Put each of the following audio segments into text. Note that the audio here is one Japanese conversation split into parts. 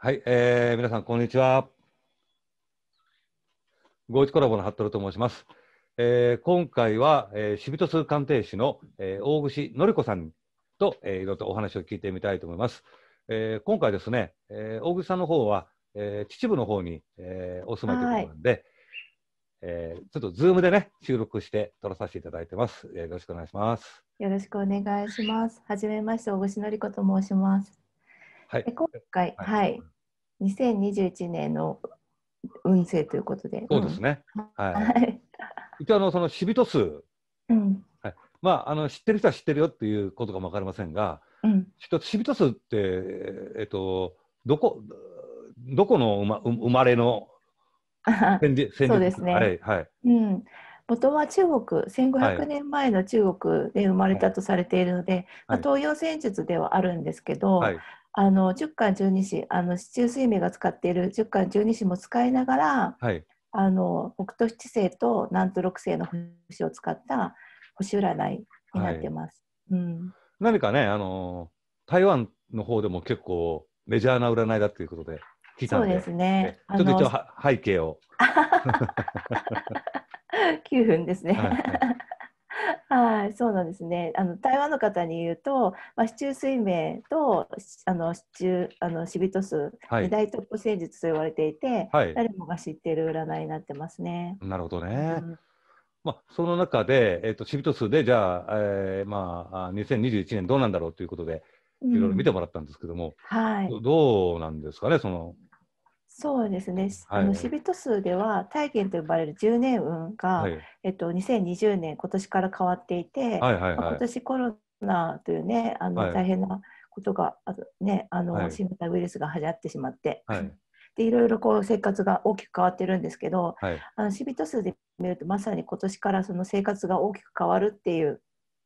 はい、えー、皆さん、こんにちは。ゴーチコラボのハットルと申します。えー、今回は、えー、シビトス鑑定士の、えー、大串典子さんと、えー、いろいろとお話を聞いてみたいと思います。えー、今回ですね、えー、大串さんの方は、えー、秩父の方に、えー、お住まいということなんで、はえー、ちょっとズームでね、収録して撮らさせていただいてます。えー、よろしくお願いします。よろしくお願いします。はめまして、大串典子と申します。はい、今回、はい、2021年の運勢ということで。そうですね。うん、はい。一応あのその死人数、うん、はい、まああの知ってる人は知ってるよっていうことかもわかりませんが、うん、死人数ってえっとどこどこの生ま生まれの 戦時戦時そうですね。はいはい。うん。元は中国1500年前の中国で生まれたとされているので、はい、まあ、東洋戦術ではあるんですけど、はい、あの十巻十二子あの四中水明が使っている十巻十二子も使いながら、はい、あの北斗七星と南斗六星の星を使った星占いになってます。はい、うん、何かね、あの台湾の方でも結構メジャーな占いだということで聞いたんでそうですね、ね、ちょっと一応背景を9 分ですね、はいはいはい、そうなんですね。あの台湾の方に言うと、まあ、市中水明とあの市中あのシビトス、はい、大トップ戦術と言われていて、はい、誰もが知っている占いになってますね。なるほどね。うん、まあ、その中で、えーと、とシビトスでじゃあ、えーまあ、2021年どうなんだろうということでいろいろ見てもらったんですけども、うん、はい、どうなんですかねそのそうですね、はい、あのシビト数では体験と呼ばれる10年運が、はい、えっと、2020年今年から変わっていて、はいはいはいまあ、今年コロナというねあの、大変なことがあね、あの新型ウイルスが流行ってしまって。はい、でいろいろこう生活が大きく変わってるんですけど、はい、あのシビト数で見るとまさに今年からその生活が大きく変わるっていう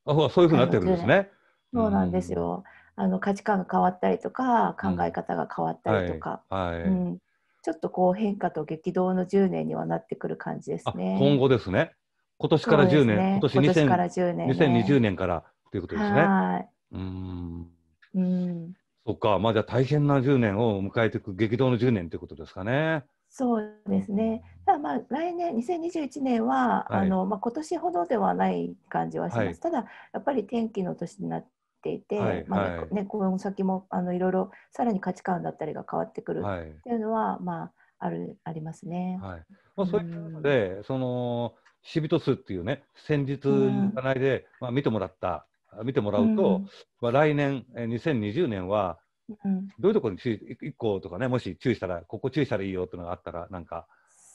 あそういうふうになってるんですね。そうなんですよ、あの価値観が変わったりとか考え方が変わったりとか、はいはい、うん、ちょっとこう変化と激動の10年にはなってくる感じですね。今後ですね。今年から10年、ね、今年今年から2020年からということですね。はいうんそっか、まあじゃあ大変な10年を迎えていく激動の10年ということですかね。そうですね。ただまあ来年2021年は、はい、あのまあ今年ほどではない感じはします。はい、ただやっぱり天気の年になっていて、はいまあねこの先もあのいろいろさらに価値観だったりが変わってくるっていうのは、まあ、あるありますね。はいまあ、そういうので、そのシビ数っていうね先日課題で、まあ、見てもらった見てもらうと、うん、まあ、来年2020年は、うん、どういうところに注意1個とかねもし注意したらここ注意したらいいよっていうのがあったらなんか。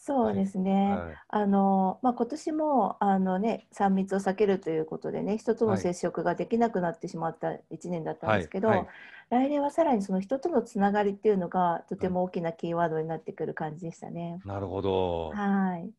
そうですね、はい、あのまあ、今年もあの、ね、3密を避けるということで、ね、人との接触ができなくなってしまった1年だったんですけど、はいはい、来年はさらにその人とのつながりっていうのがとても大きなキーワードになってくる感じでしたね。なるほど、はい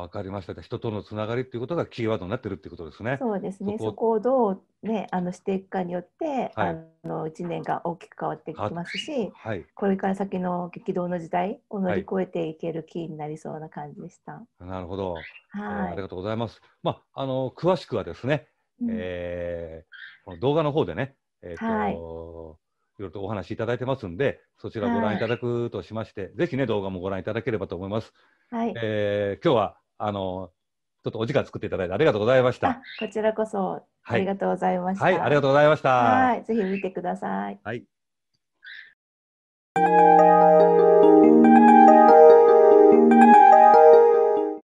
わかりました。人とのつながりっていうことがキーワードになってるってことですね。そうですね。そこをどうね、あのしていくかによって、はい、あの一年が大きく変わってきますし、はい、これから先の激動の時代を乗り越えていけるキーになりそうな感じでした。はい、なるほど。はい、ありがとうございます。まああの詳しくはですね、うん、えー、この動画の方でね、えー、はい、いろいろとお話しいただいてますんで、そちらご覧いただくとしまして、はい、ぜひね動画もご覧いただければと思います。はい、えー、今日はあの、ちょっとお時間作っていただいてありがとうございました。こちらこそ、ありがとうございました、はい。はい、ありがとうございました。はい、ぜひ見てください。はい。